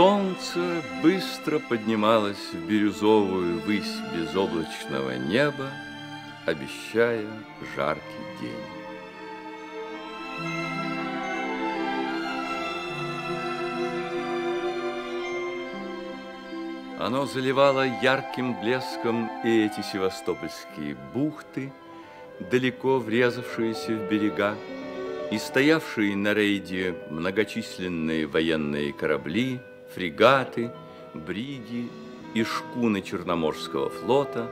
Солнце быстро поднималось в бирюзовую высь безоблачного неба, обещая жаркий день. Оно заливало ярким блеском и эти севастопольские бухты, далеко врезавшиеся в берега, и стоявшие на рейде многочисленные военные корабли, фрегаты, бриги и шкуны Черноморского флота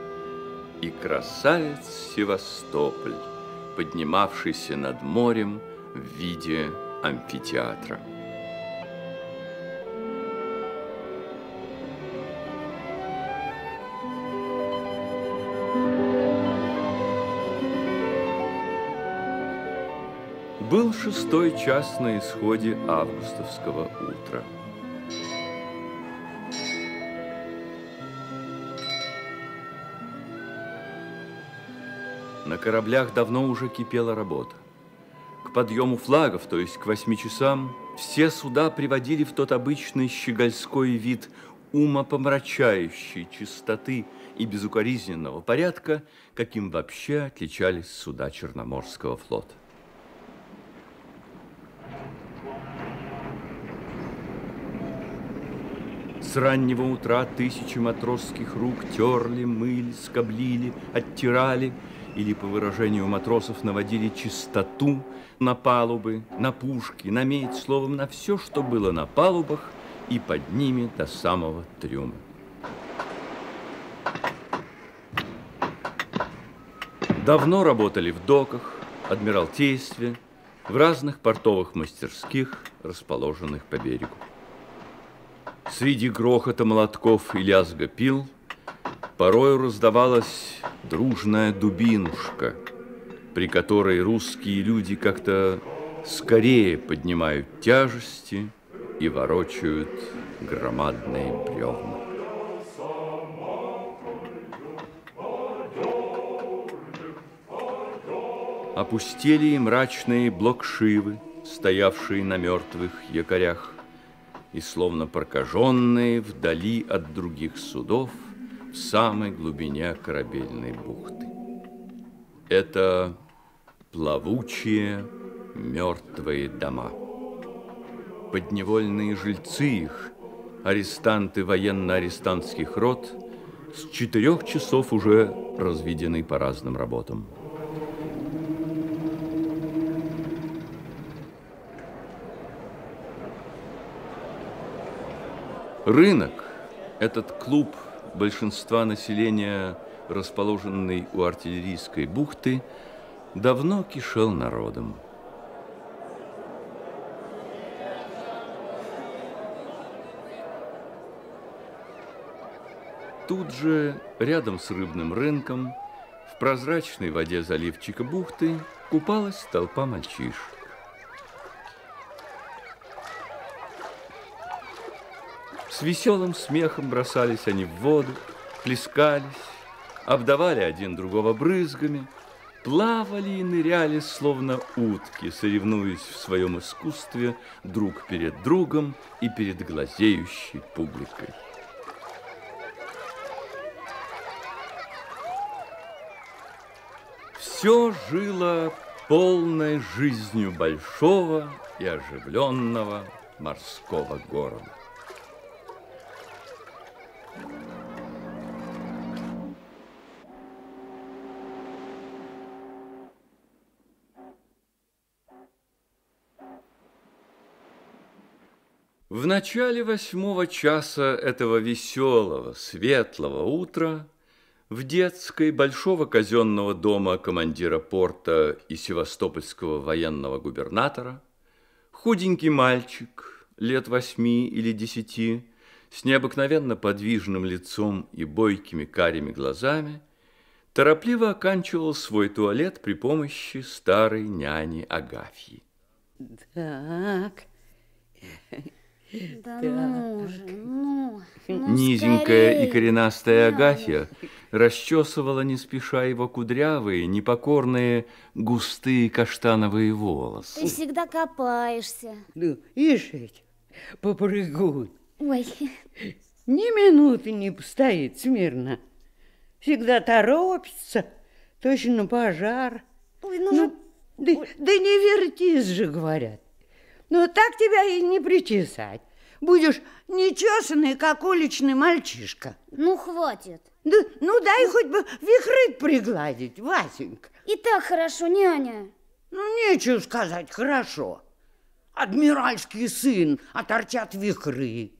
и красавец Севастополь, поднимавшийся над морем в виде амфитеатра. Был шестой час на исходе августовского утра. На кораблях давно уже кипела работа. К подъему флагов, то есть к восьми часам, все суда приводили в тот обычный щегольской вид умопомрачающей чистоты и безукоризненного порядка, каким вообще отличались суда Черноморского флота. С раннего утра тысячи матросских рук терли, мыли, скоблили, оттирали – или, по выражению матросов, наводили чистоту на палубы, на пушки, на медь, словом, на все, что было на палубах и под ними до самого трюма. Давно работали в доках, адмиралтействе, в разных портовых мастерских, расположенных по берегу. Среди грохота молотков и лязга пил – порою раздавалась дружная дубинушка, при которой русские люди как-то скорее поднимают тяжести и ворочают громадные бревна. Опустели и мрачные блокшивы, стоявшие на мертвых якорях, и словно прокаженные вдали от других судов – в самой глубине корабельной бухты. Это плавучие мертвые дома. Подневольные жильцы их, арестанты военно-арестантских рот, с четырех часов уже разведены по разным работам. Рынок, этот клуб – большинства населения, расположенный у артиллерийской бухты, давно кишел народом. Тут же, рядом с рыбным рынком, в прозрачной воде заливчика бухты купалась толпа мальчишек. С веселым смехом бросались они в воду, плескались, обдавали один другого брызгами, плавали и ныряли, словно утки, соревнуясь в своем искусстве друг перед другом и перед глазеющей публикой. Все жило полной жизнью большого и оживленного морского города. В начале восьмого часа этого веселого, светлого утра в детской большого казенного дома командира порта и севастопольского военного губернатора худенький мальчик лет восьми или десяти с необыкновенно подвижным лицом и бойкими карими глазами торопливо оканчивал свой туалет при помощи старой няни Агафьи. Так... Да, да. ну же, ну, ну, Низенькая скорее. и коренастая Агафья расчесывала не спеша его кудрявые, непокорные, густые каштановые волосы. Ты всегда копаешься. Ну, ишь ведь, попрыгун. Ой. Ни минуты не постоит смирно. Всегда торопится, точно пожар. Ой, ну, ну же... да, Ой. да не вертись же, говорят. Ну, так тебя и не причесать. Будешь нечесанный, как уличный мальчишка. Ну, хватит. Да, ну, дай ну... хоть бы вихры пригладить, Васенька. И так хорошо, няня. Ну, нечего сказать, хорошо. Адмиральский сын, а торчат вихры.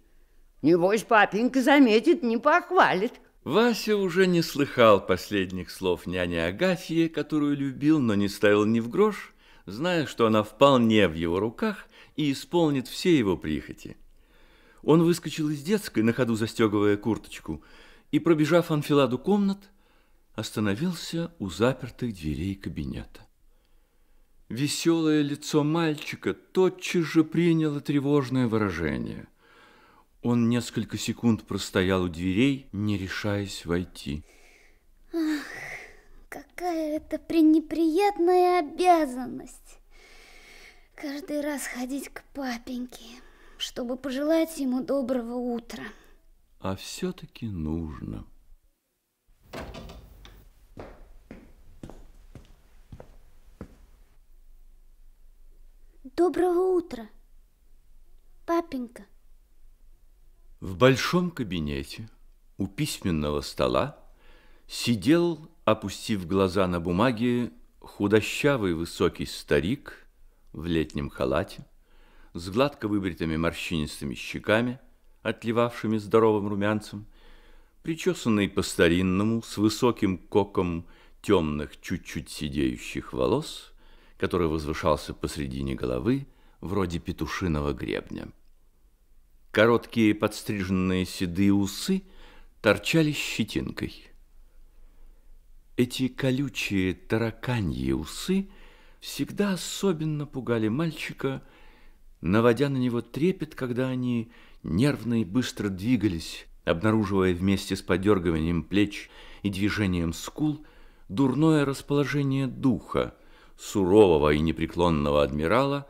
Небось, папенька заметит, не похвалит. Вася уже не слыхал последних слов няни Агафьи, которую любил, но не ставил ни в грош, зная, что она вполне в его руках, и исполнит все его прихоти. Он выскочил из детской, на ходу застегивая курточку, и, пробежав анфиладу комнат, остановился у запертых дверей кабинета. Веселое лицо мальчика тотчас же приняло тревожное выражение. Он несколько секунд простоял у дверей, не решаясь войти. Ах, какая это пренеприятная обязанность! Каждый раз ходить к папеньке, чтобы пожелать ему доброго утра. А все-таки нужно. Доброго утра, папенька. В большом кабинете у письменного стола сидел, опустив глаза на бумаге, худощавый высокий старик – в летнем халате, с гладко выбритыми морщинистыми щеками, отливавшими здоровым румянцем, причесанный по-старинному, с высоким коком темных, чуть-чуть сидеющих волос, который возвышался посредине головы, вроде петушиного гребня. Короткие подстриженные седые усы торчали щетинкой. Эти колючие тараканьи усы – всегда особенно пугали мальчика, наводя на него трепет, когда они нервно и быстро двигались, обнаруживая вместе с подергиванием плеч и движением скул дурное расположение духа сурового и непреклонного адмирала,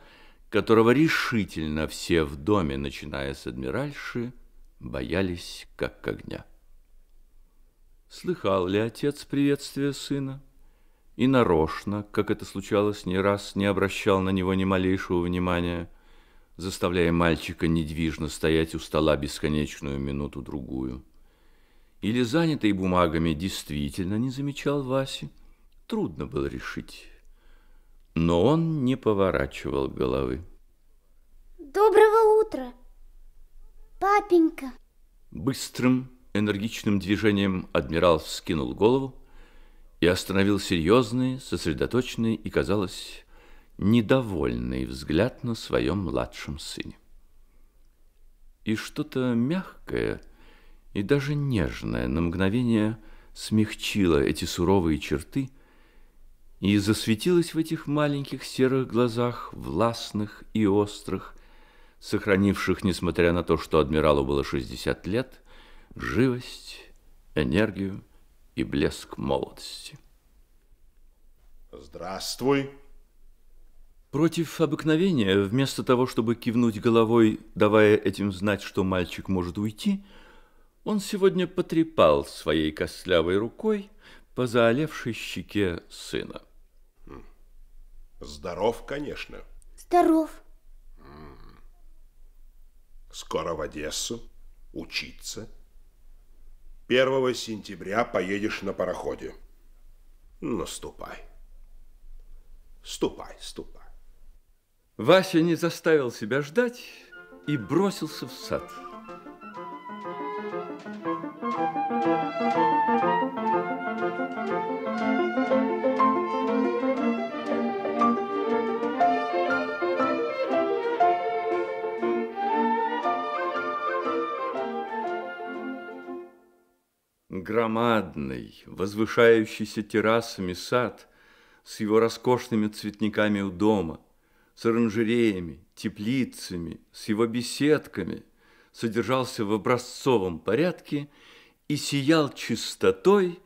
которого решительно все в доме, начиная с адмиральши, боялись как огня. Слыхал ли отец приветствие сына? и нарочно, как это случалось не раз, не обращал на него ни малейшего внимания, заставляя мальчика недвижно стоять у стола бесконечную минуту-другую. Или занятый бумагами действительно не замечал Васи, трудно было решить. Но он не поворачивал головы. Доброго утра, папенька! Быстрым, энергичным движением адмирал вскинул голову, и остановил серьезный, сосредоточенный и, казалось, недовольный взгляд на своем младшем сыне. И что-то мягкое и даже нежное на мгновение смягчило эти суровые черты и засветилось в этих маленьких серых глазах, властных и острых, сохранивших, несмотря на то, что адмиралу было 60 лет, живость, энергию, и блеск молодости. Здравствуй. Против обыкновения, вместо того, чтобы кивнуть головой, давая этим знать, что мальчик может уйти, он сегодня потрепал своей костлявой рукой по заолевшей щеке сына. Хм. Здоров, конечно. Здоров. Скоро в Одессу учиться. 1 сентября поедешь на пароходе. Ну, ступай. Ступай, ступай. Вася не заставил себя ждать и бросился в сад. громадный, возвышающийся террасами сад с его роскошными цветниками у дома, с оранжереями, теплицами, с его беседками содержался в образцовом порядке и сиял чистотой,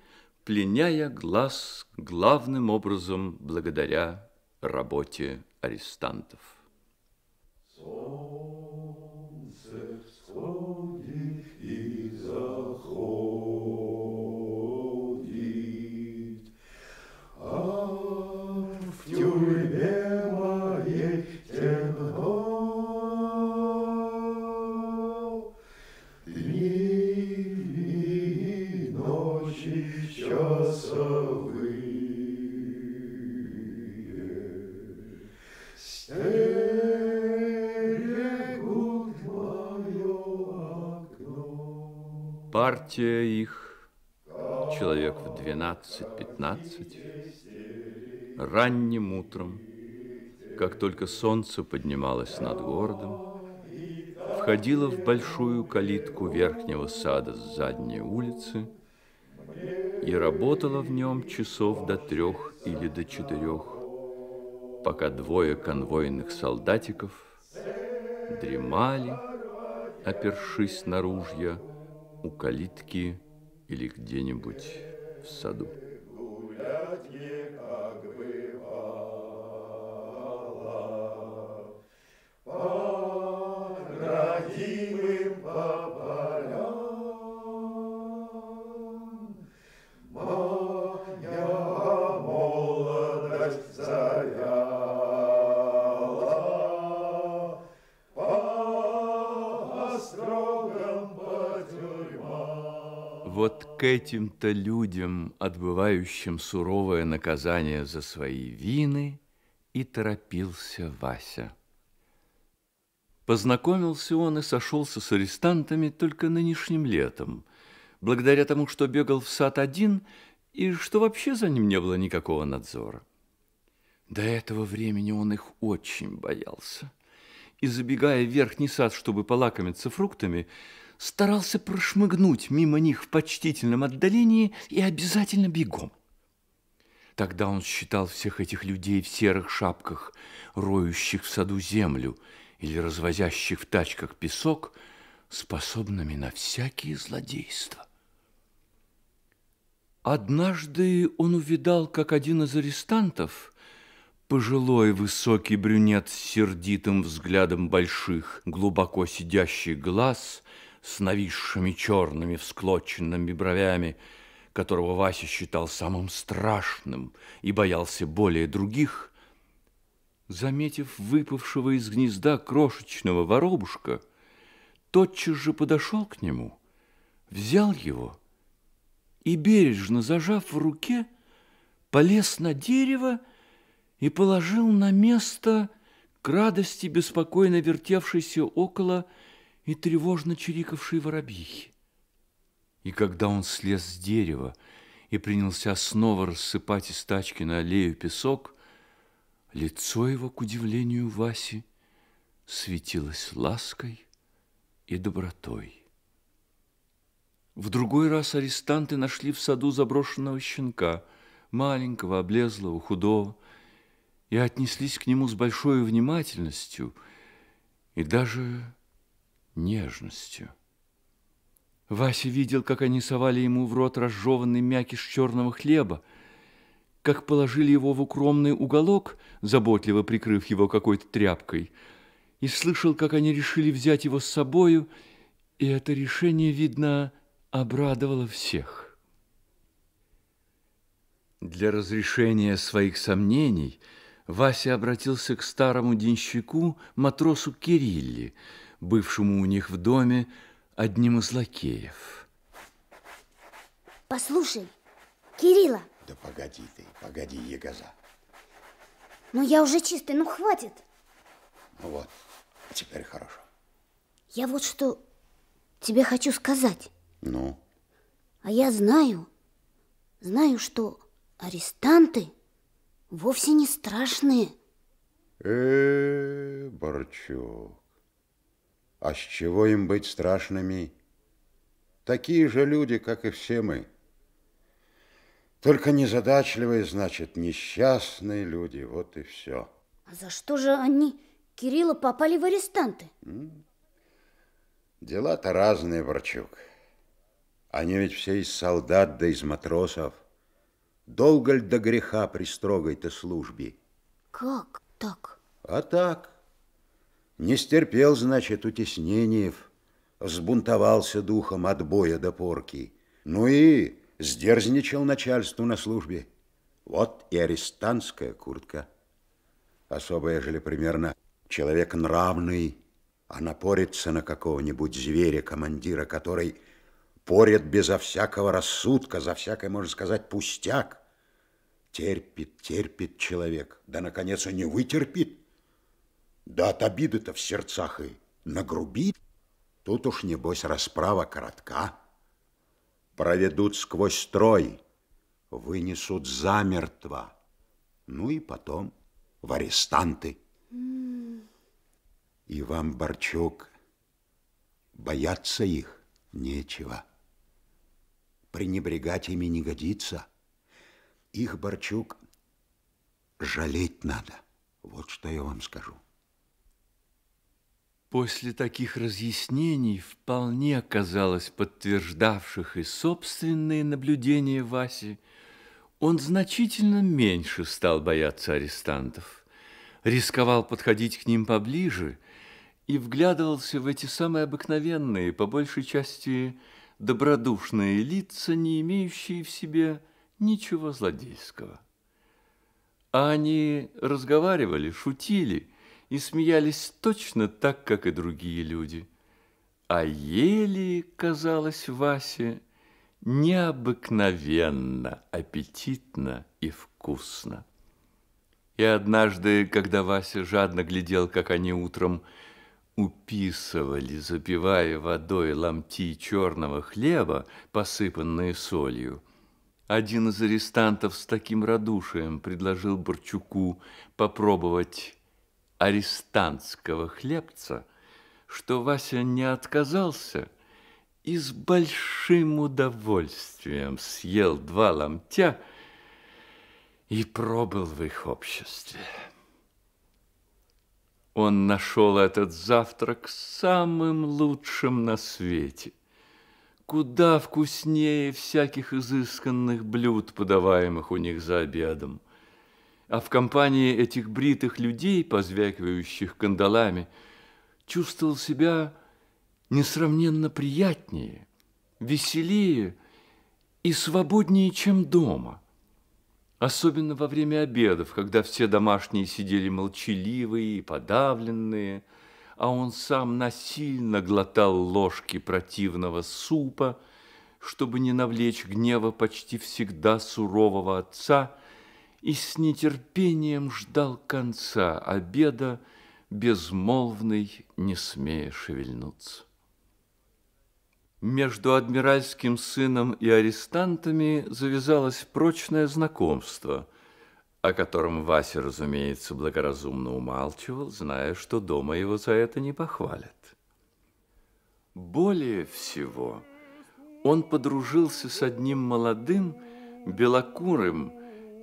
пленяя глаз главным образом благодаря работе арестантов. So... партия их, человек в 12-15, ранним утром, как только солнце поднималось над городом, входила в большую калитку верхнего сада с задней улицы и работала в нем часов до трех или до четырех, пока двое конвойных солдатиков дремали, опершись на ружья, у калитки или где-нибудь в саду. Вот к этим-то людям, отбывающим суровое наказание за свои вины, и торопился Вася. Познакомился он и сошелся с арестантами только нынешним летом, благодаря тому, что бегал в сад один и что вообще за ним не было никакого надзора. До этого времени он их очень боялся. И забегая в верхний сад, чтобы полакомиться фруктами, старался прошмыгнуть мимо них в почтительном отдалении и обязательно бегом. Тогда он считал всех этих людей в серых шапках, роющих в саду землю или развозящих в тачках песок, способными на всякие злодейства. Однажды он увидал, как один из арестантов, пожилой высокий брюнет с сердитым взглядом больших, глубоко сидящих глаз, с нависшими черными всклоченными бровями, которого Вася считал самым страшным и боялся более других, заметив выпавшего из гнезда крошечного воробушка, тотчас же подошел к нему, взял его и, бережно зажав в руке, полез на дерево и положил на место к радости беспокойно вертевшийся около и тревожно чирикавшие воробьихи. И когда он слез с дерева и принялся снова рассыпать из тачки на аллею песок, лицо его, к удивлению Васи, светилось лаской и добротой. В другой раз арестанты нашли в саду заброшенного щенка, маленького, облезлого, худого, и отнеслись к нему с большой внимательностью и даже нежностью. Вася видел, как они совали ему в рот разжеванный мякиш черного хлеба, как положили его в укромный уголок, заботливо прикрыв его какой-то тряпкой, и слышал, как они решили взять его с собою, и это решение, видно, обрадовало всех. Для разрешения своих сомнений Вася обратился к старому денщику, матросу Кирилли, бывшему у них в доме одним из лакеев. Послушай, Кирилла. Да погоди ты, погоди, Егоза. Ну, я уже чистый, ну хватит. Ну вот, теперь хорошо. Я вот что тебе хочу сказать. Ну? А я знаю, знаю, что арестанты вовсе не страшные. Э, -э Борчук. А с чего им быть страшными? Такие же люди, как и все мы. Только незадачливые, значит, несчастные люди. Вот и все. А за что же они, Кирилла, попали в арестанты? Дела-то разные, Ворчук. Они ведь все из солдат да из матросов. Долго ль до греха при строгой-то службе? Как так? А так. Не стерпел, значит, утеснениев, сбунтовался духом от боя до порки. Ну и сдерзничал начальству на службе. Вот и арестантская куртка. Особо, ежели примерно человек нравный, а напорится на какого-нибудь зверя-командира, который порит безо всякого рассудка, за всякое, можно сказать, пустяк. Терпит, терпит человек, да, наконец, он не вытерпит. Да от обиды-то в сердцах и нагрубит. Тут уж, небось, расправа коротка. Проведут сквозь строй, вынесут замертво. Ну и потом в арестанты. И вам Борчук, бояться их нечего. Пренебрегать ими не годится. Их, Борчук, жалеть надо. Вот что я вам скажу. После таких разъяснений, вполне казалось подтверждавших и собственные наблюдения Васи, он значительно меньше стал бояться арестантов, рисковал подходить к ним поближе и вглядывался в эти самые обыкновенные, по большей части добродушные лица, не имеющие в себе ничего злодейского. А они разговаривали, шутили – и смеялись точно так, как и другие люди. А ели, казалось Васе, необыкновенно аппетитно и вкусно. И однажды, когда Вася жадно глядел, как они утром уписывали, запивая водой ломти черного хлеба, посыпанные солью, один из арестантов с таким радушием предложил Борчуку попробовать арестантского хлебца, что Вася не отказался и с большим удовольствием съел два ломтя и пробыл в их обществе. Он нашел этот завтрак самым лучшим на свете, куда вкуснее всяких изысканных блюд, подаваемых у них за обедом – а в компании этих бритых людей, позвякивающих кандалами, чувствовал себя несравненно приятнее, веселее и свободнее, чем дома. Особенно во время обедов, когда все домашние сидели молчаливые и подавленные, а он сам насильно глотал ложки противного супа, чтобы не навлечь гнева почти всегда сурового отца – и с нетерпением ждал конца обеда, безмолвный, не смея шевельнуться. Между адмиральским сыном и арестантами завязалось прочное знакомство, о котором Вася, разумеется, благоразумно умалчивал, зная, что дома его за это не похвалят. Более всего он подружился с одним молодым, белокурым,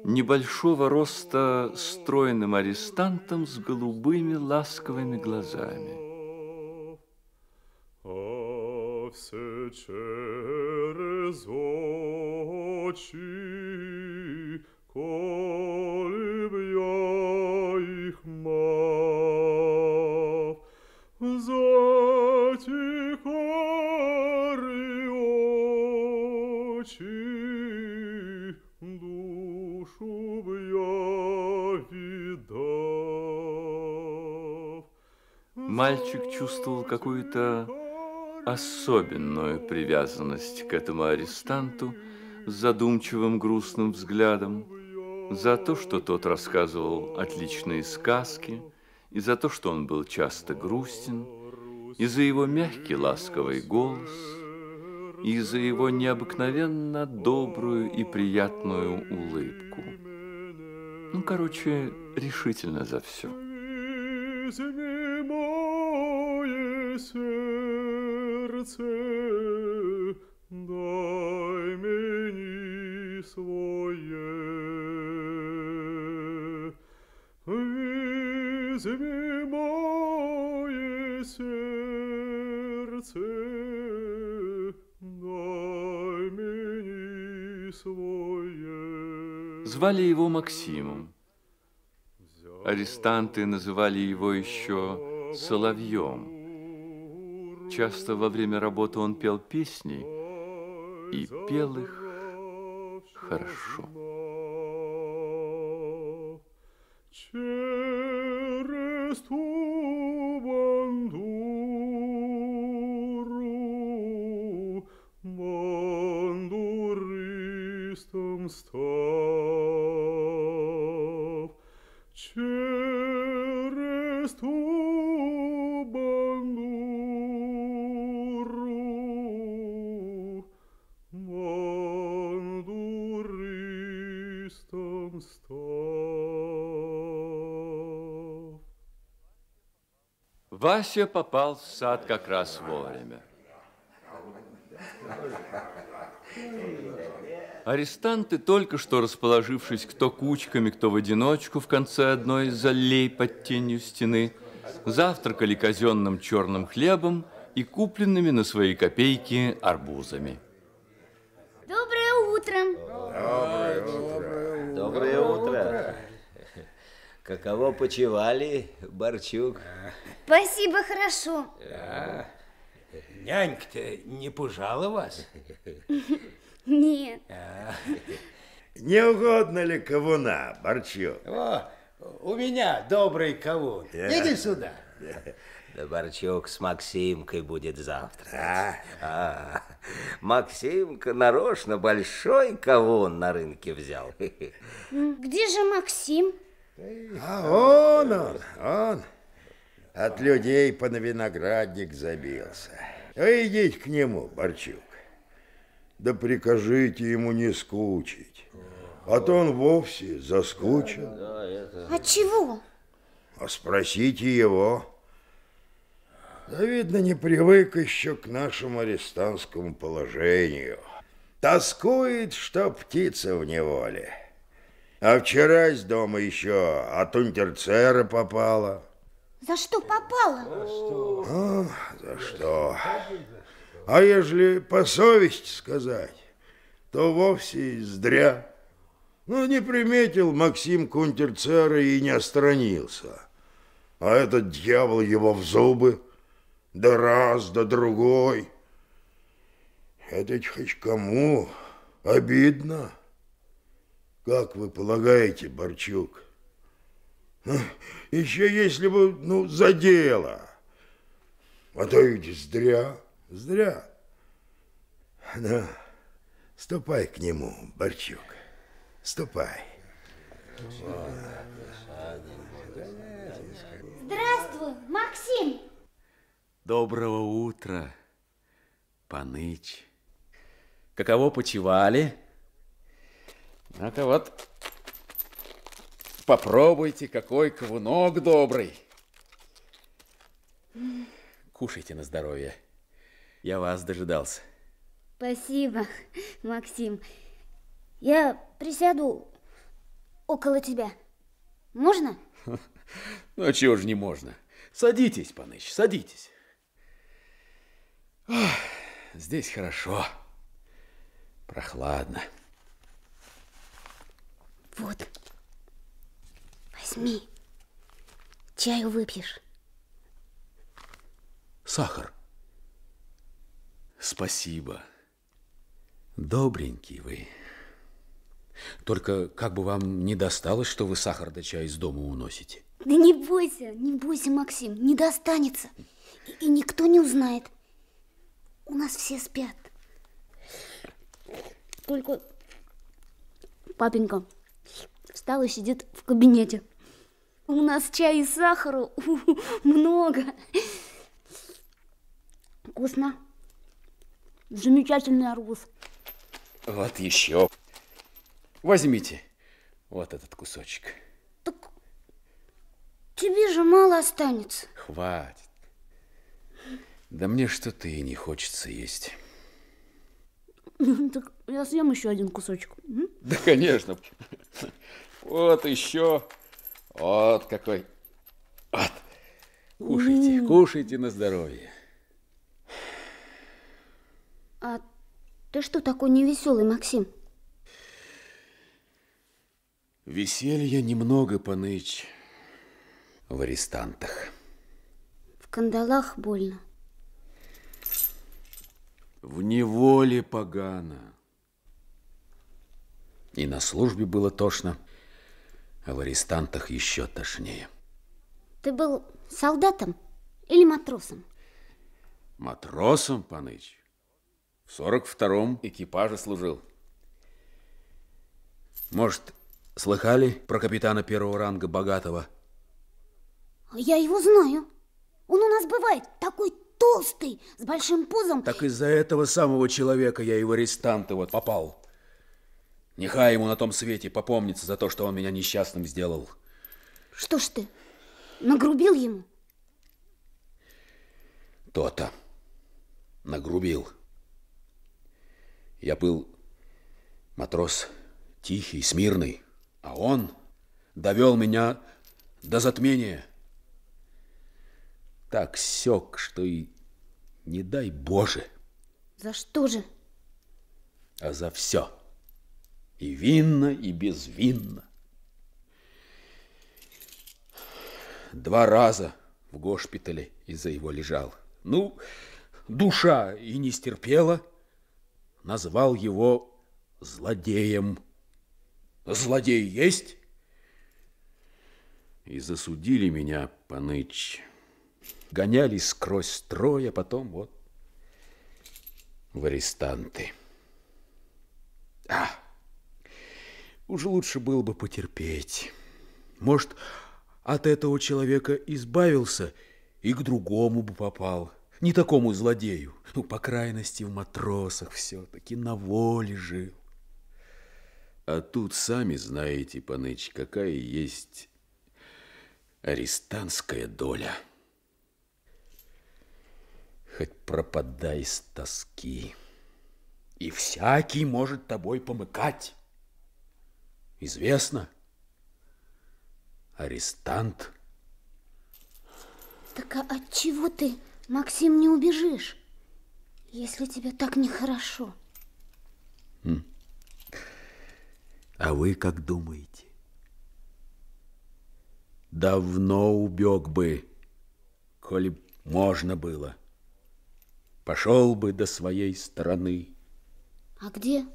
небольшого роста стройным арестантом с голубыми ласковыми глазами. А все через очи, коли б я их мать, мальчик чувствовал какую-то особенную привязанность к этому арестанту с задумчивым грустным взглядом за то, что тот рассказывал отличные сказки, и за то, что он был часто грустен, и за его мягкий ласковый голос, и за его необыкновенно добрую и приятную улыбку. Ну, короче, решительно за все сердце, дай мне свое. Вызови мое сердце, дай мне свое. Звали его Максимом. Арестанты называли его еще Соловьем. Часто во время работы он пел песни и пел их хорошо. Через ту бандуру бандуристом стал. Через ту Вася попал в сад как раз вовремя. Арестанты, только что расположившись кто кучками, кто в одиночку в конце одной из аллей под тенью стены, завтракали казенным черным хлебом и купленными на свои копейки арбузами. Доброе утро! Доброе утро! Доброе утро! Каково почевали, Борчук? Спасибо, хорошо. А, Нянька-то не пужала вас? Нет. А. Не угодно ли кавуна, Борчу? О, у меня добрый кавун. Э. Иди сюда. Да. Борчук с Максимкой будет завтра. А? А, Максимка нарочно большой кавун на рынке взял. Где же Максим? А он он, он. От людей по виноградник забился. Вы идите к нему, Борчук. Да прикажите ему не скучить. А то он вовсе заскучил. А чего? А спросите его. Да, видно, не привык еще к нашему арестантскому положению. Тоскует, что птица в неволе. А вчера из дома еще от унтерцера попала. За что попало? За что? Ну, за что? А ежели по совести сказать, то вовсе и зря. Ну, не приметил Максим Кунтерцера и не остранился. А этот дьявол его в зубы, да раз, да другой. Это хоть кому обидно. Как вы полагаете, Борчук? — а, Еще если бы, ну, за дело. А то ведь зря, зря. Ну, ступай к нему, Борчук, ступай. Здравствуй, Максим. Доброго утра, Паныч. Каково почивали? Ну-ка вот, Попробуйте, какой квунок добрый. Кушайте на здоровье. Я вас дожидался. Спасибо, Максим. Я присяду около тебя. Можно? Ну, а чего же не можно? Садитесь, Паныч, садитесь. Ох, здесь хорошо. Прохладно. Вот. Возьми. Чаю выпьешь. Сахар. Спасибо. Добренький вы. Только как бы вам не досталось, что вы сахар до чая из дома уносите? Да не бойся, не бойся, Максим, не достанется. И, и никто не узнает. У нас все спят. Только папенька встал и сидит в кабинете. У нас чай и сахара много. Вкусно. Замечательный арбуз. Вот еще. Возьмите вот этот кусочек. Так тебе же мало останется. Хватит. Да мне что-то и не хочется есть. Так я съем еще один кусочек. Да, конечно. Вот еще. Вот какой. Вот. Кушайте, кушайте на здоровье. А ты что такой невеселый, Максим? Веселья немного, поныть в арестантах. В кандалах больно. В неволе погано. И на службе было тошно а в арестантах еще тошнее. Ты был солдатом или матросом? Матросом, Паныч. В сорок втором экипаже служил. Может, слыхали про капитана первого ранга Богатого? А я его знаю. Он у нас бывает такой толстый, с большим пузом. Так из-за этого самого человека я и в арестанты вот попал. Нехай ему на том свете попомнится за то, что он меня несчастным сделал. Что ж ты, нагрубил ему? То-то. Нагрубил. Я был матрос тихий, смирный, а он довел меня до затмения. Так сёк, что и не дай Боже. За что же? А за всё и винно, и безвинно. Два раза в госпитале из-за его лежал. Ну, душа и не стерпела, назвал его злодеем. Злодей есть? И засудили меня, паныч. Гонялись сквозь строй, а потом вот в арестанты. Ах! Уже лучше было бы потерпеть. Может, от этого человека избавился и к другому бы попал. Не такому злодею. Ну, по крайности, в матросах все-таки на воле жил. А тут сами знаете, Паныч, какая есть арестантская доля. Хоть пропадай с тоски, и всякий может тобой помыкать. Известно. Арестант. Так а от чего ты, Максим, не убежишь, если тебе так нехорошо? Хм. А вы как думаете? Давно убег бы, коли можно было. Пошел бы до своей стороны. А где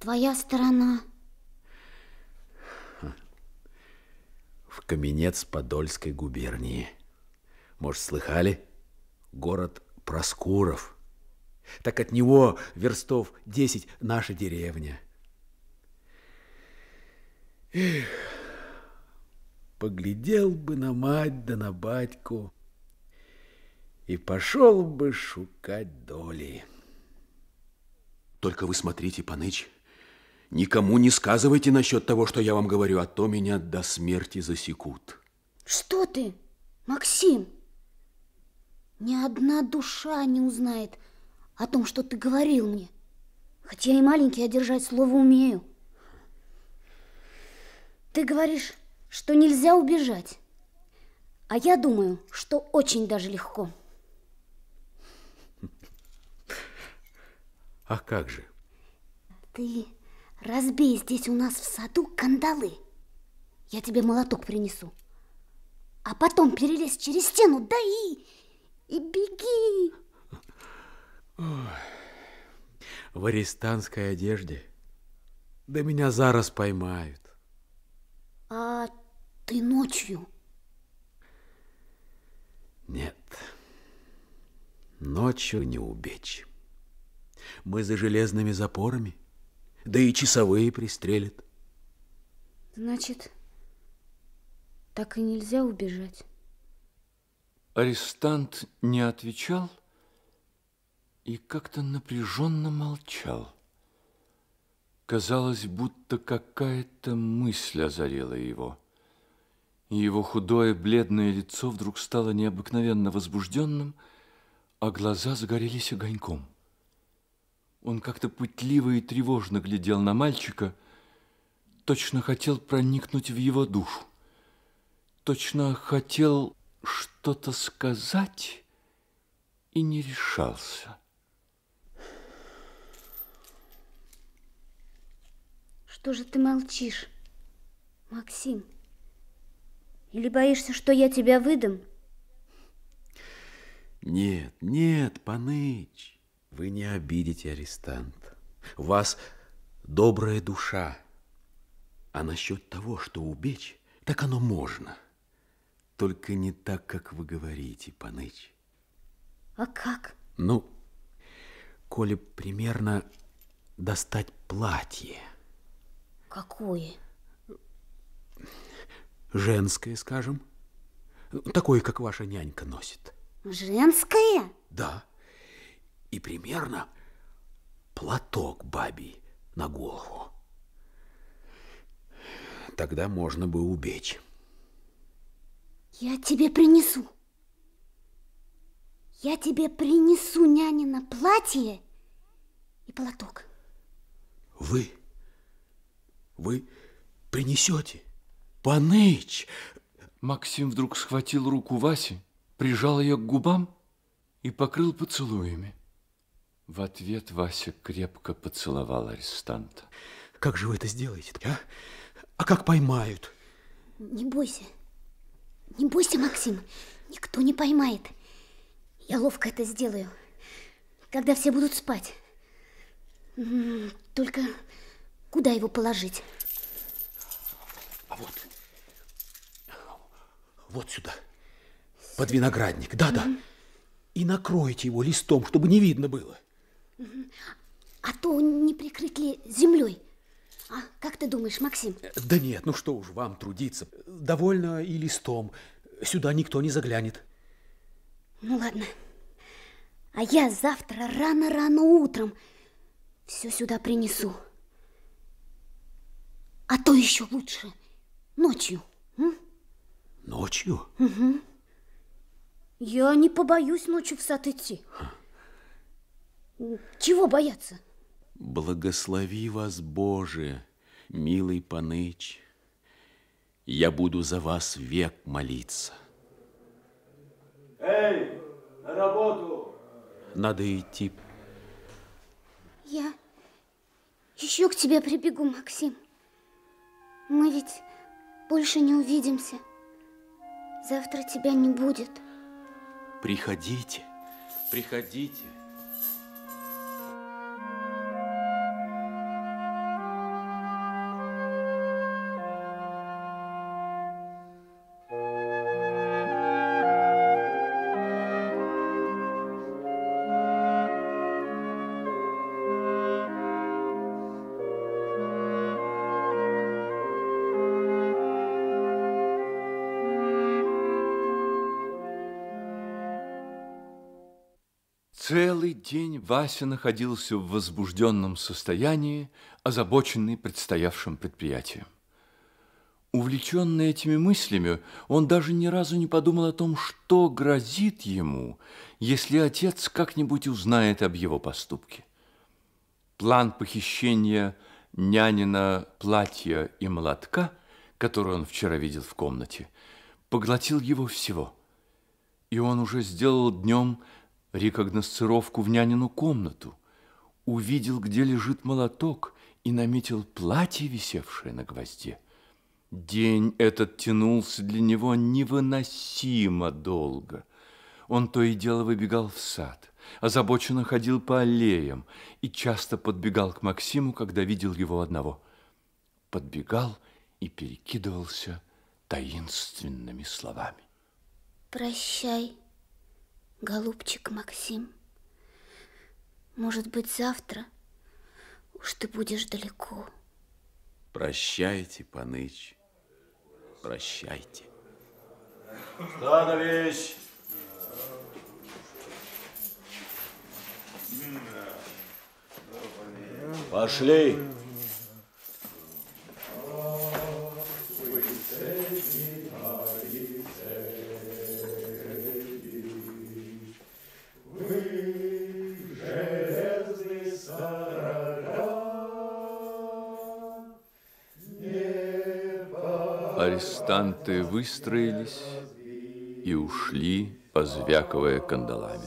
твоя сторона? в Каменец Подольской губернии. Может, слыхали? Город Проскуров. Так от него верстов 10 наша деревня. Эх, поглядел бы на мать да на батьку и пошел бы шукать доли. Только вы смотрите, Паныч, Никому не сказывайте насчет того, что я вам говорю, а то меня до смерти засекут. Что ты, Максим? Ни одна душа не узнает о том, что ты говорил мне. Хотя и маленький, я держать слово умею. Ты говоришь, что нельзя убежать. А я думаю, что очень даже легко. А как же? Ты Разбей здесь у нас в саду кандалы. Я тебе молоток принесу. А потом перелезь через стену, да и... и беги. в арестантской одежде. Да меня зараз поймают. А ты ночью? Нет, ночью не убечь. Мы за железными запорами – да и часовые пристрелят. Значит, так и нельзя убежать. Арестант не отвечал и как-то напряженно молчал. Казалось, будто какая-то мысль озарила его. И его худое, бледное лицо вдруг стало необыкновенно возбужденным, а глаза загорелись огоньком. Он как-то пытливо и тревожно глядел на мальчика, точно хотел проникнуть в его душу, точно хотел что-то сказать и не решался. Что же ты молчишь, Максим? Или боишься, что я тебя выдам? Нет, нет, Паныч. Вы не обидите, арестант. У вас добрая душа. А насчет того, что убечь, так оно можно. Только не так, как вы говорите, Паныч. А как? Ну, коли примерно достать платье. Какое? Женское, скажем. Такое, как ваша нянька носит. Женское? Да и примерно платок бабий на голову. Тогда можно бы убечь. Я тебе принесу. Я тебе принесу нянина платье и платок. Вы, вы принесете? Паныч! Максим вдруг схватил руку Васи, прижал ее к губам и покрыл поцелуями. В ответ Вася крепко поцеловал арестанта. Как же вы это сделаете, а? А как поймают? Не бойся. Не бойся, Максим. Никто не поймает. Я ловко это сделаю, когда все будут спать. М-м, только куда его положить? А вот. Вот сюда. Под виноградник. Да-да. Mm -hmm. И накройте его листом, чтобы не видно было. А то не прикрыть ли землей? А как ты думаешь, Максим? Да нет, ну что уж вам трудиться. Довольно и листом. Сюда никто не заглянет. Ну ладно. А я завтра рано-рано утром все сюда принесу. А то еще лучше ночью. М? Ночью? Угу. Я не побоюсь ночью в сад идти. Ха. Чего бояться? Благослови вас, Боже, милый Паныч. Я буду за вас век молиться. Эй, на работу! Надо идти. Я еще к тебе прибегу, Максим. Мы ведь больше не увидимся. Завтра тебя не будет. Приходите, приходите. Вася находился в возбужденном состоянии, озабоченный предстоявшим предприятием. Увлеченный этими мыслями, он даже ни разу не подумал о том, что грозит ему, если отец как-нибудь узнает об его поступке. План похищения нянина платья и молотка, который он вчера видел в комнате, поглотил его всего. И он уже сделал днем рекогносцировку в нянину комнату, увидел, где лежит молоток, и наметил платье, висевшее на гвозде. День этот тянулся для него невыносимо долго. Он то и дело выбегал в сад, озабоченно ходил по аллеям и часто подбегал к Максиму, когда видел его одного. Подбегал и перекидывался таинственными словами. «Прощай» голубчик Максим. Может быть, завтра уж ты будешь далеко. Прощайте, Паныч, прощайте. Становись! Пошли! Арестанты выстроились и ушли, позвякивая кандалами.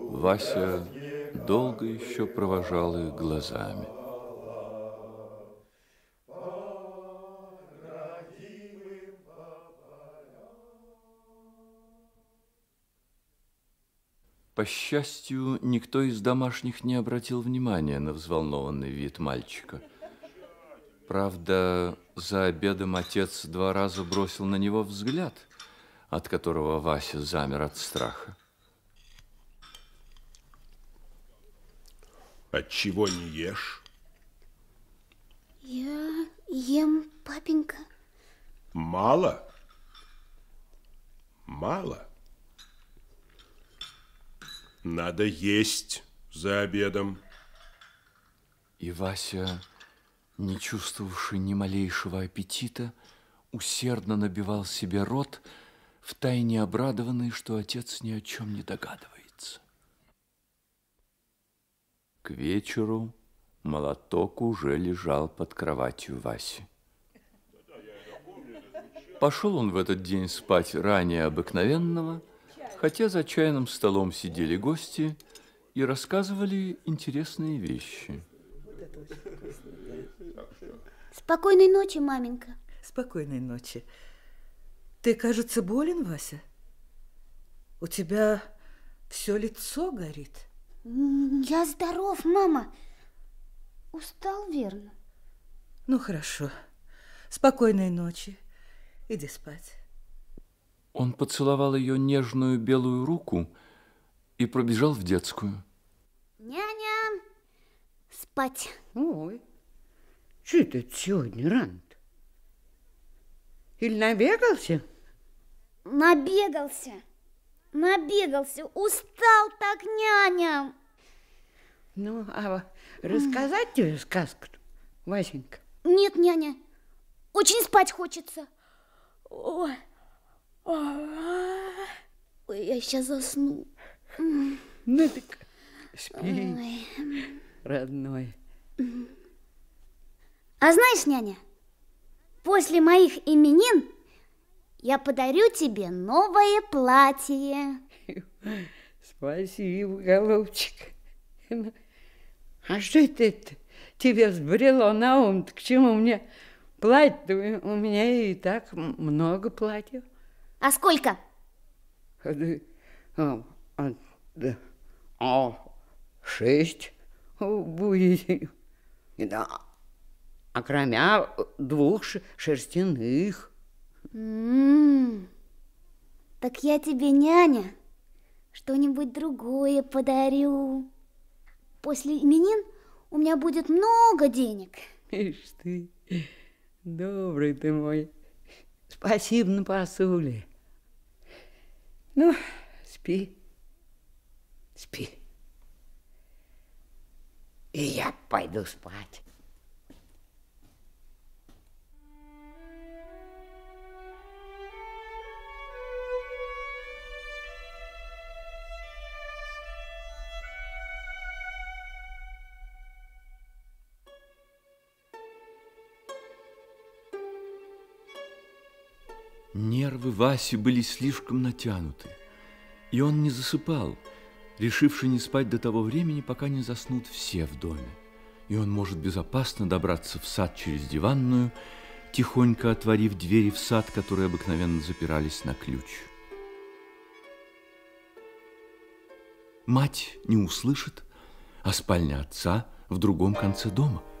Вася долго еще провожал их глазами. По счастью, никто из домашних не обратил внимания на взволнованный вид мальчика. Правда, за обедом отец два раза бросил на него взгляд, от которого Вася замер от страха. От чего не ешь? Я ем, папенька. Мало? Мало? Надо есть за обедом. И Вася, не чувствовавший ни малейшего аппетита, усердно набивал себе рот, втайне обрадованный, что отец ни о чем не догадывается. К вечеру молоток уже лежал под кроватью Васи. Пошел он в этот день спать ранее обыкновенного – хотя а за чайным столом сидели гости и рассказывали интересные вещи. Спокойной ночи, маменька. Спокойной ночи. Ты, кажется, болен, Вася? У тебя все лицо горит. Я здоров, мама. Устал, верно? Ну, хорошо. Спокойной ночи. Иди спать. Он поцеловал ее нежную белую руку и пробежал в детскую. Няня, спать. Ой, что это сегодня рано -то? Или набегался? Набегался. Набегался. Устал так, няня. Ну, а рассказать тебе сказку Васенька? Нет, няня. Очень спать хочется. Ой. Ой, я сейчас засну. Ну так спи, Ой. родной. А знаешь, няня, после моих именин я подарю тебе новое платье. Спасибо, голубчик. Ну, а что это, это? тебе сбрело на ум? К чему мне платье? У меня и так много платьев. А сколько? А, а, а, шесть будет. Да. А кроме двух шерстяных. М м-м. -м -м. Так я тебе, няня, что-нибудь другое подарю. После именин у меня будет много денег. Ишь ты, добрый ты мой. Спасибо на посуле. Ну, спи, спи. И я пойду спать. Нервы Васи были слишком натянуты, и он не засыпал, решивший не спать до того времени, пока не заснут все в доме, и он может безопасно добраться в сад через диванную, тихонько отворив двери в сад, которые обыкновенно запирались на ключ. Мать не услышит, а спальня отца в другом конце дома –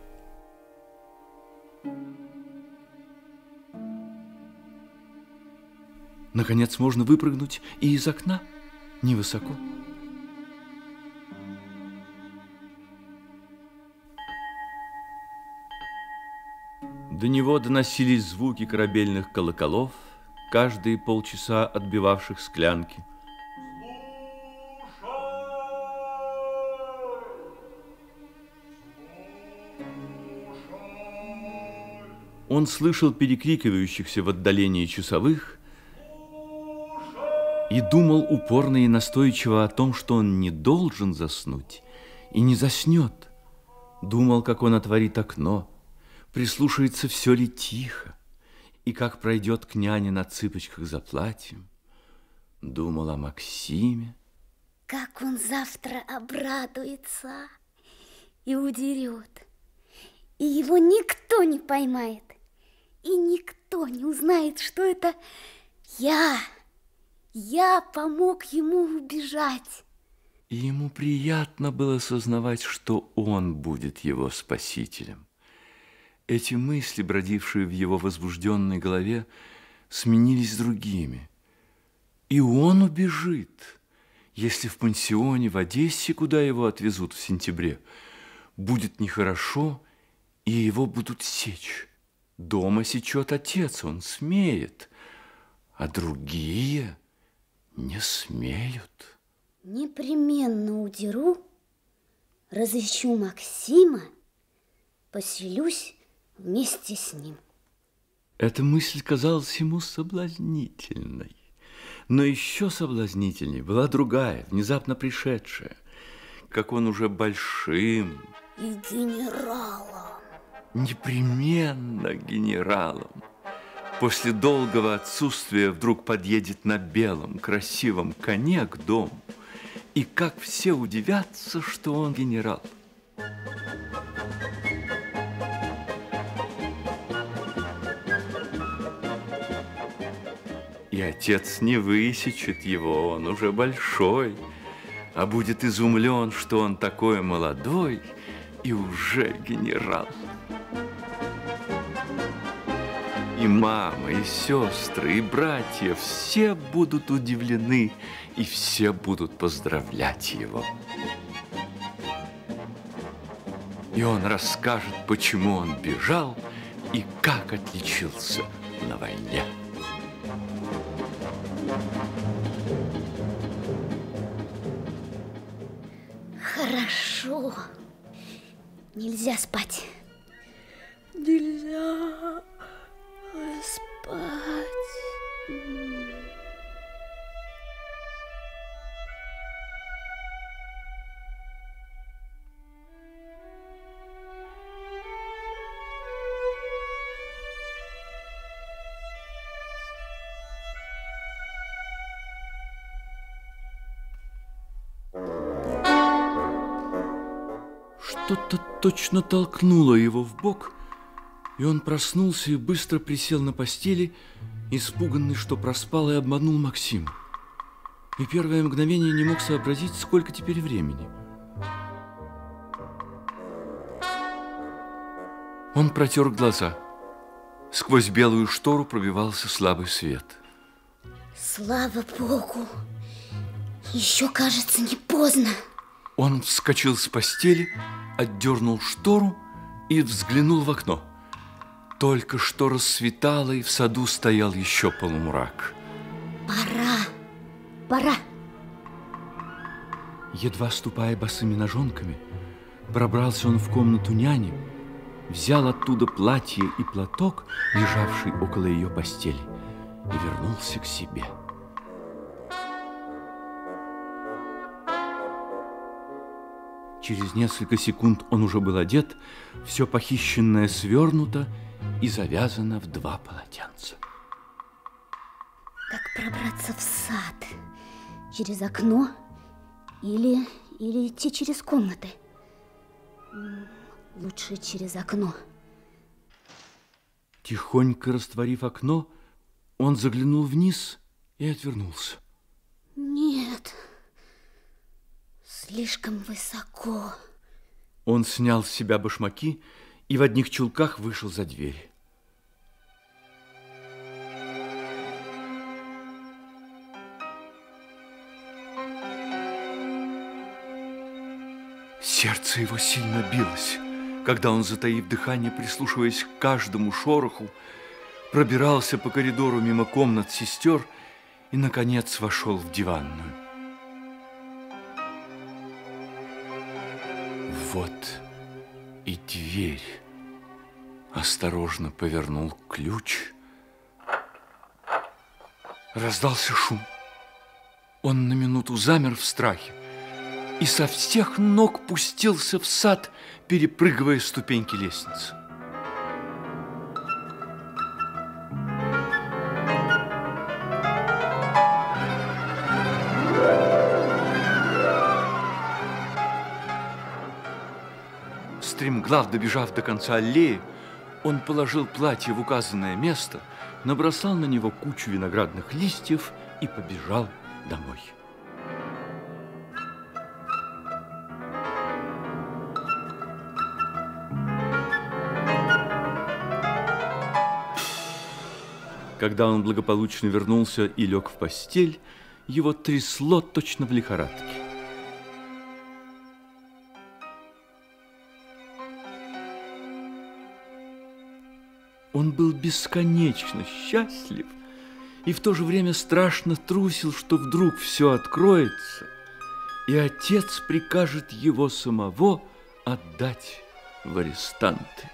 Наконец можно выпрыгнуть и из окна, невысоко. До него доносились звуки корабельных колоколов, каждые полчаса отбивавших склянки. Он слышал перекрикивающихся в отдалении часовых, и думал упорно и настойчиво о том, что он не должен заснуть и не заснет. Думал, как он отворит окно, прислушается, все ли тихо, и как пройдет к няне на цыпочках за платьем. Думал о Максиме. Как он завтра обрадуется и удерет, и его никто не поймает, и никто не узнает, что это я. Я помог ему убежать. И ему приятно было сознавать, что он будет его спасителем. Эти мысли, бродившие в его возбужденной голове, сменились другими. И он убежит, если в пансионе в Одессе, куда его отвезут в сентябре, будет нехорошо, и его будут сечь. Дома сечет отец, он смеет, а другие – не смеют. Непременно удеру, разыщу Максима, поселюсь вместе с ним. Эта мысль казалась ему соблазнительной. Но еще соблазнительней была другая, внезапно пришедшая. Как он уже большим... И генералом. Непременно генералом после долгого отсутствия вдруг подъедет на белом красивом коне к дому, и как все удивятся, что он генерал. И отец не высечет его, он уже большой, а будет изумлен, что он такой молодой и уже генерал. И мама, и сестры, и братья все будут удивлены, и все будут поздравлять его. И он расскажет, почему он бежал и как отличился на войне. Хорошо. Нельзя спать. Нельзя. точно толкнула его в бок, и он проснулся и быстро присел на постели, испуганный, что проспал и обманул Максима. И первое мгновение не мог сообразить, сколько теперь времени. Он протер глаза. Сквозь белую штору пробивался слабый свет. Слава Богу! Еще, кажется, не поздно. Он вскочил с постели отдернул штору и взглянул в окно. Только что рассветало, и в саду стоял еще полумрак. Пора, пора. Едва ступая босыми ножонками, пробрался он в комнату няни, взял оттуда платье и платок, лежавший около ее постели, и вернулся к себе. Через несколько секунд он уже был одет, все похищенное свернуто и завязано в два полотенца. Как пробраться в сад? Через окно или, или идти через комнаты? Лучше через окно. Тихонько растворив окно, он заглянул вниз и отвернулся. Нет. Нет. Слишком высоко. Он снял с себя башмаки и в одних чулках вышел за дверь. Сердце его сильно билось, когда он, затаив дыхание, прислушиваясь к каждому шороху, пробирался по коридору мимо комнат сестер и, наконец, вошел в диванную. Вот и дверь. Осторожно повернул ключ. Раздался шум. Он на минуту замер в страхе и со всех ног пустился в сад, перепрыгивая ступеньки лестницы. Глав добежав до конца аллеи, он положил платье в указанное место, набросал на него кучу виноградных листьев и побежал домой. Когда он благополучно вернулся и лег в постель, его трясло точно в лихорадке. Он был бесконечно счастлив и в то же время страшно трусил, что вдруг все откроется, и отец прикажет его самого отдать в арестанты.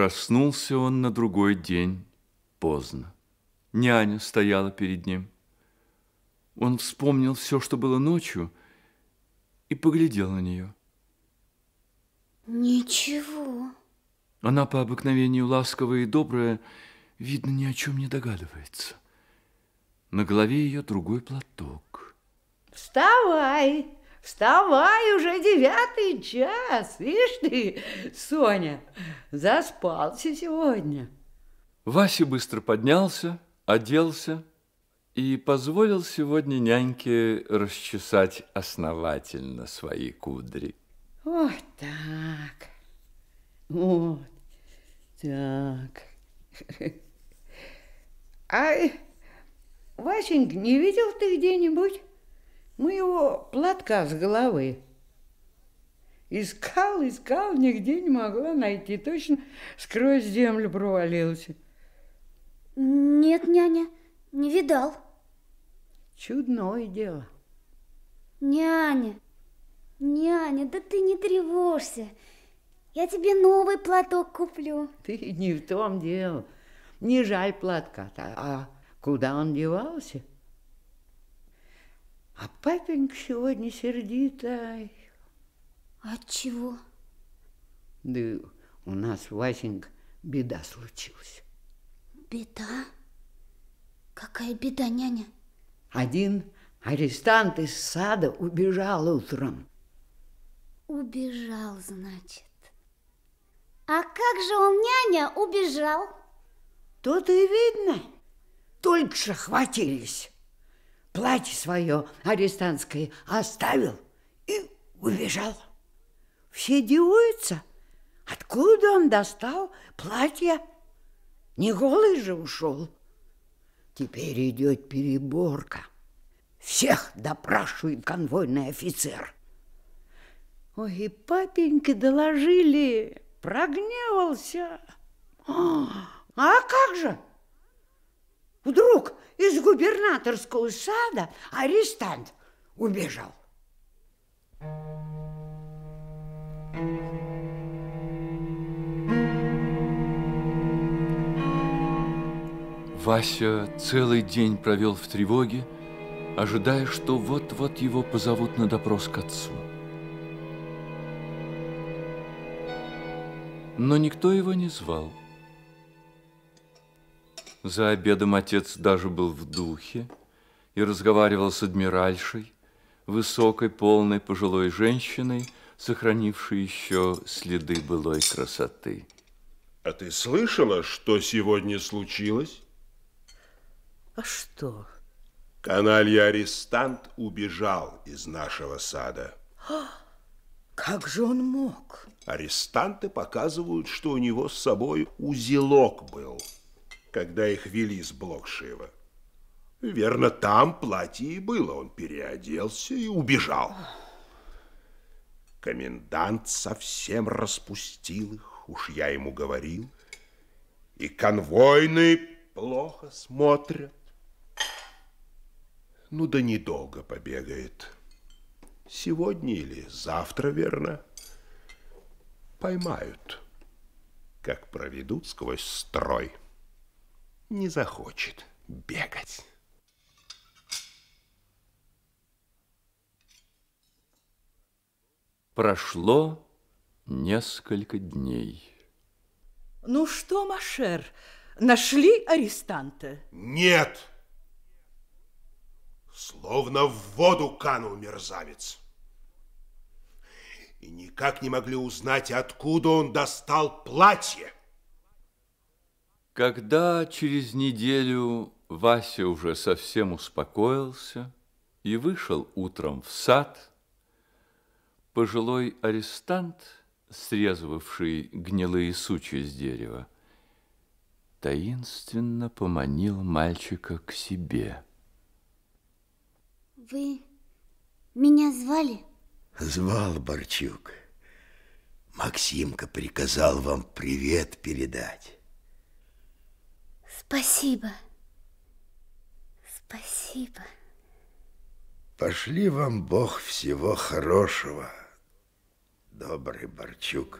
Проснулся он на другой день поздно. Няня стояла перед ним. Он вспомнил все, что было ночью, и поглядел на нее. Ничего. Она по обыкновению ласковая и добрая, видно, ни о чем не догадывается. На голове ее другой платок. Вставай! Вставай, уже девятый час, видишь ты, Соня, заспался сегодня. Вася быстро поднялся, оделся и позволил сегодня няньке расчесать основательно свои кудри. Вот так, вот так. Ай, Васенька, не видел ты где-нибудь мы его платка с головы. Искал, искал, нигде не могла найти. Точно сквозь землю провалился. Нет, няня, не видал. Чудное дело. Няня, няня, да ты не тревожься. Я тебе новый платок куплю. Ты не в том дело. Не жаль платка-то, а куда он девался? А папенька сегодня сердитый. От чего? Да у нас, Васенька, беда случилась. Беда? Какая беда, няня? Один арестант из сада убежал утром. Убежал, значит. А как же он, няня, убежал? Тут и видно. Только что хватились платье свое арестантское оставил и убежал. Все дивуются, откуда он достал платье. Не голый же ушел. Теперь идет переборка. Всех допрашивает конвойный офицер. Ой, и папеньки доложили, прогневался. а, а как же? Вдруг из губернаторского сада арестант убежал. Вася целый день провел в тревоге, ожидая, что вот-вот его позовут на допрос к отцу. Но никто его не звал. За обедом отец даже был в духе и разговаривал с адмиральшей, высокой, полной пожилой женщиной, сохранившей еще следы былой красоты. А ты слышала, что сегодня случилось? А что? Каналья арестант убежал из нашего сада. А, как же он мог? Арестанты показывают, что у него с собой узелок был когда их вели с Блокшева. Верно, там платье и было. Он переоделся и убежал. Комендант совсем распустил их, уж я ему говорил. И конвойные плохо смотрят. Ну да недолго побегает. Сегодня или завтра, верно, поймают, как проведут сквозь строй не захочет бегать. Прошло несколько дней. Ну что, Машер, нашли арестанта? Нет! Словно в воду канул мерзавец. И никак не могли узнать, откуда он достал платье. Когда через неделю Вася уже совсем успокоился и вышел утром в сад, пожилой арестант, срезывавший гнилые сучья с дерева, таинственно поманил мальчика к себе. Вы меня звали? Звал Борчук. Максимка приказал вам привет передать. Спасибо. Спасибо. Пошли вам Бог всего хорошего, добрый Борчук.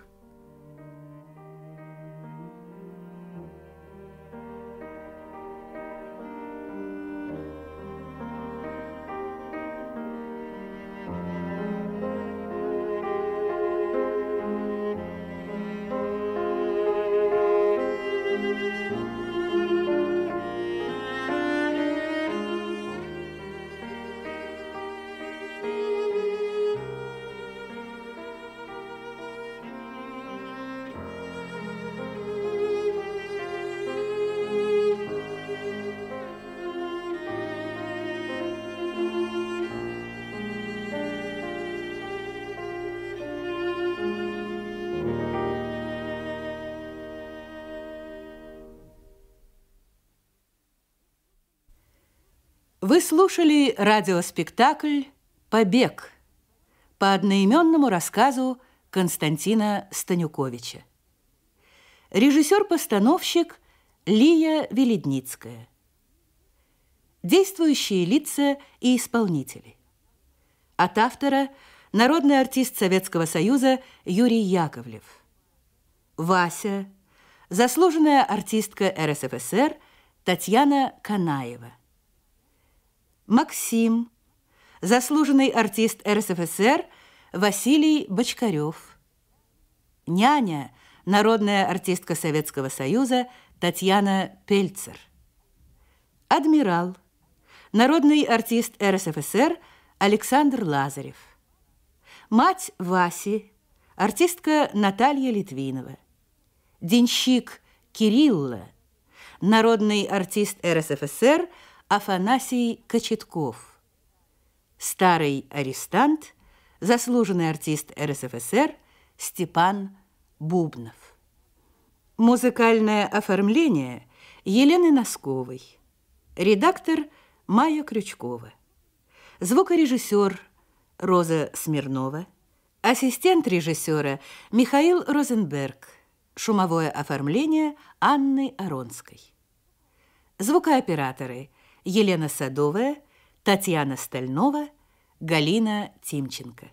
слушали радиоспектакль «Побег» по одноименному рассказу Константина Станюковича. Режиссер-постановщик Лия Веледницкая. Действующие лица и исполнители. От автора народный артист Советского Союза Юрий Яковлев. Вася, заслуженная артистка РСФСР Татьяна Канаева. Максим, заслуженный артист РСФСР Василий Бочкарев, няня, народная артистка Советского Союза Татьяна Пельцер, адмирал, народный артист РСФСР Александр Лазарев, мать Васи, артистка Наталья Литвинова, денщик Кирилла, народный артист РСФСР – Афанасий Кочетков, старый арестант, заслуженный артист РСФСР Степан Бубнов. Музыкальное оформление Елены Носковой, редактор Майя Крючкова, звукорежиссер Роза Смирнова, ассистент режиссера Михаил Розенберг, шумовое оформление Анны Аронской. Звукооператоры – Елена Садовая, Татьяна Стальнова, Галина Тимченко.